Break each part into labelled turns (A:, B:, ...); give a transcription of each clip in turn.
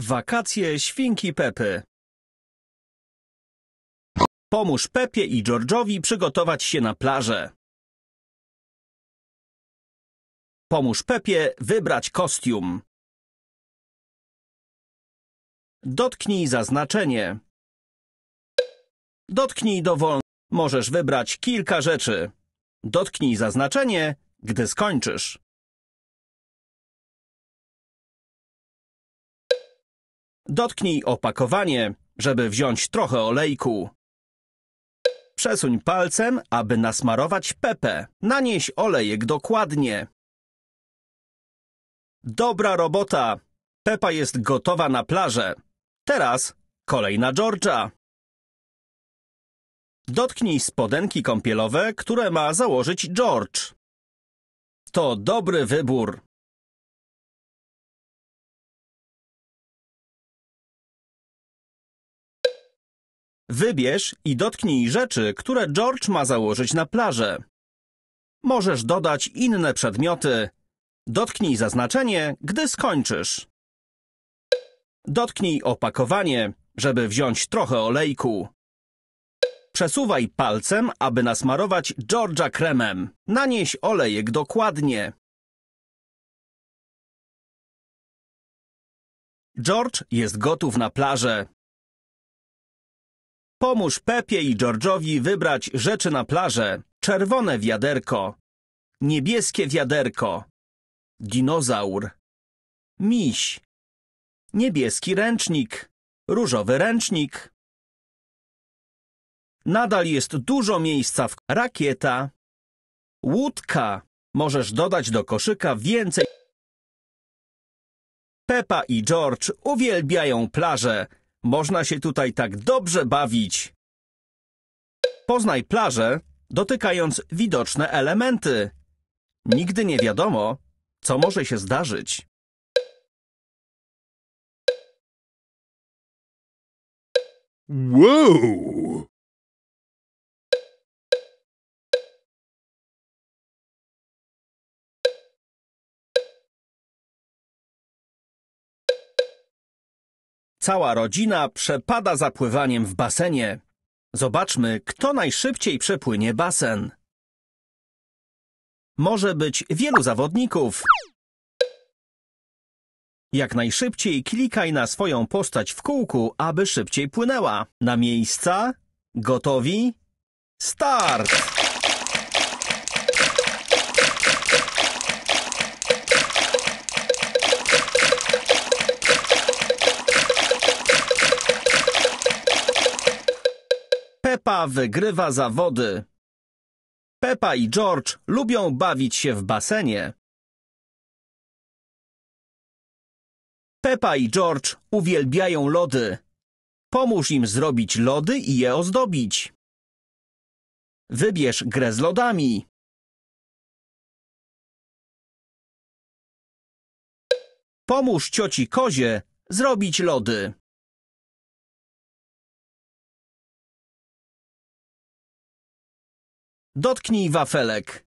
A: Wakacje świnki Pepy.
B: Pomóż Pepie i George'owi przygotować się na plażę. Pomóż Pepie wybrać kostium. Dotknij zaznaczenie. Dotknij dowolnie. Możesz wybrać kilka rzeczy. Dotknij zaznaczenie, gdy skończysz. Dotknij opakowanie, żeby wziąć
A: trochę olejku. Przesuń palcem, aby nasmarować pepę. Nanieś olejek dokładnie. Dobra robota! Pepa jest gotowa na plażę. Teraz kolej na Georgia.
B: Dotknij spodenki kąpielowe, które ma założyć George. To dobry wybór. Wybierz i dotknij rzeczy, które George ma założyć na plażę.
A: Możesz dodać inne przedmioty. Dotknij zaznaczenie, gdy skończysz. Dotknij opakowanie, żeby wziąć trochę olejku. Przesuwaj palcem, aby nasmarować Georgia kremem.
B: Nanieś olejek dokładnie. George jest gotów na plażę.
A: Pomóż Pepie i George'owi wybrać rzeczy na plażę. Czerwone wiaderko. Niebieskie wiaderko. Dinozaur. Miś. Niebieski ręcznik. Różowy ręcznik. Nadal jest dużo miejsca w rakieta. Łódka. Możesz dodać do koszyka więcej. Pepa i George uwielbiają plaże. Można się tutaj tak dobrze bawić. Poznaj plażę, dotykając widoczne
B: elementy. Nigdy nie wiadomo, co może się zdarzyć. Wow! Cała rodzina przepada zapływaniem
A: w basenie. Zobaczmy, kto najszybciej przepłynie basen. Może być wielu zawodników. Jak najszybciej klikaj na swoją postać w kółku, aby szybciej płynęła. Na miejsca? Gotowi? Start! Pepa wygrywa zawody. Pepa i George lubią bawić się w basenie. Pepa i George uwielbiają lody. Pomóż im zrobić
B: lody i je ozdobić. Wybierz grę z lodami. Pomóż cioci Kozie zrobić lody. Dotknij wafelek.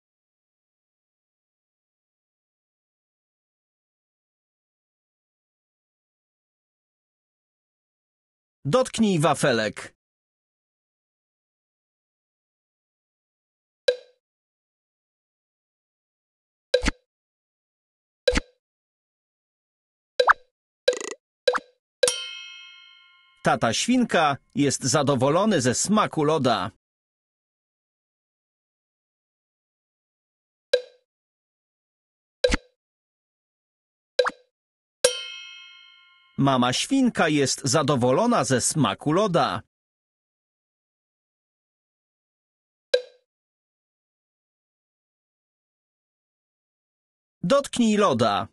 B: Dotknij wafelek. Tata świnka jest zadowolony ze smaku loda. Mama świnka jest zadowolona ze smaku loda. Dotknij loda.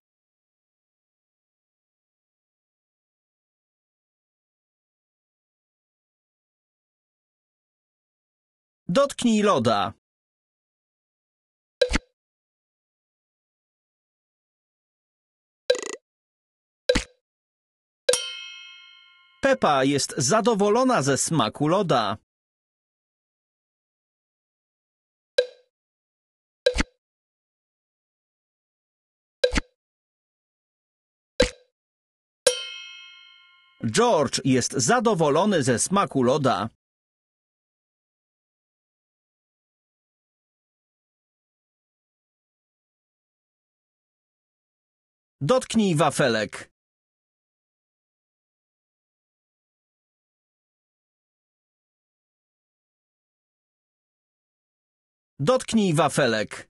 B: Dotknij loda. Pepa jest zadowolona ze smaku loda. George jest zadowolony ze smaku loda. Dotknij wafelek. Dotknij wafelek.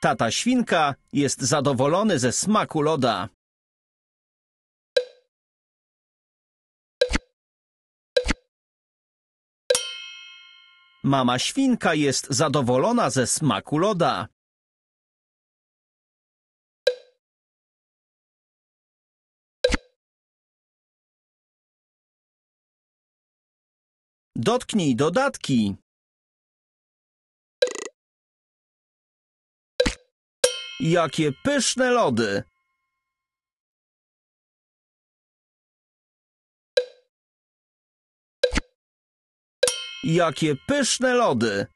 B: Tata świnka jest zadowolony ze smaku loda. Mama świnka jest zadowolona ze smaku loda. Dotknij dodatki. Jakie pyszne lody! Jakie pyszne lody!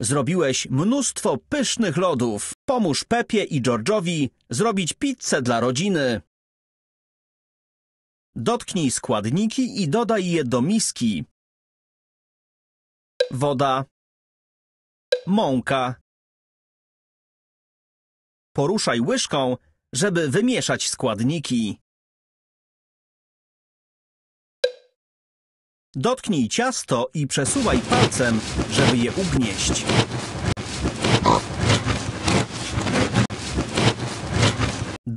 A: Zrobiłeś mnóstwo pysznych lodów. Pomóż Pepie i George'owi zrobić pizzę dla rodziny. Dotknij
B: składniki i dodaj je do miski. Woda. Mąka. Poruszaj łyżką, żeby wymieszać składniki.
A: Dotknij ciasto i przesuwaj palcem, żeby je ugnieść.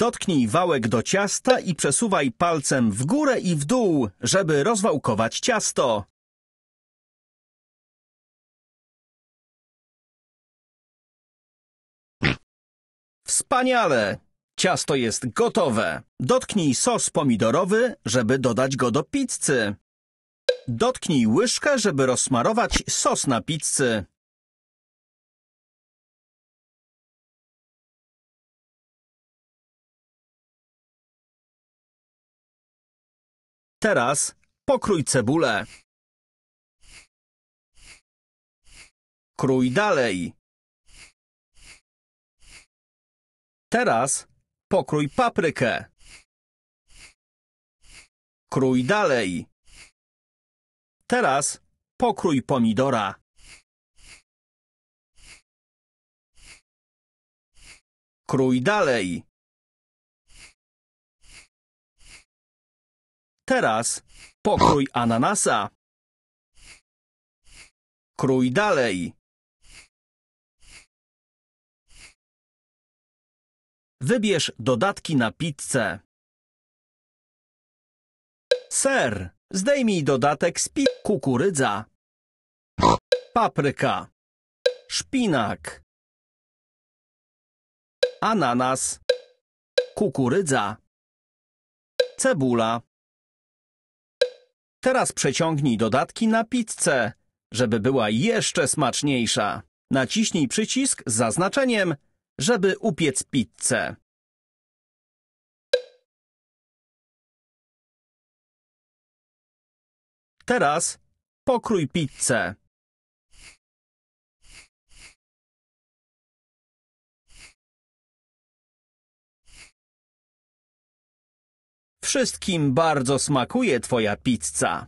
A: Dotknij wałek do ciasta i przesuwaj palcem w górę i
B: w dół, żeby rozwałkować ciasto.
A: Wspaniale! Ciasto jest gotowe. Dotknij sos pomidorowy, żeby
B: dodać go do pizzy. Dotknij łyżkę, żeby rozsmarować sos na pizzy. Teraz pokrój cebulę. Krój dalej. Teraz pokrój paprykę. Krój dalej. Teraz pokrój pomidora. Krój dalej. Teraz pokrój ananasa. Krój dalej. Wybierz dodatki na pizzę.
A: Ser. Zdejmij dodatek z pi... Kukurydza.
B: Papryka. Szpinak. Ananas. Kukurydza. Cebula.
A: Teraz przeciągnij dodatki na pizzę, żeby była jeszcze
B: smaczniejsza. Naciśnij przycisk z zaznaczeniem, żeby upiec pizzę. Teraz pokrój pizzę. Wszystkim bardzo smakuje twoja pizza.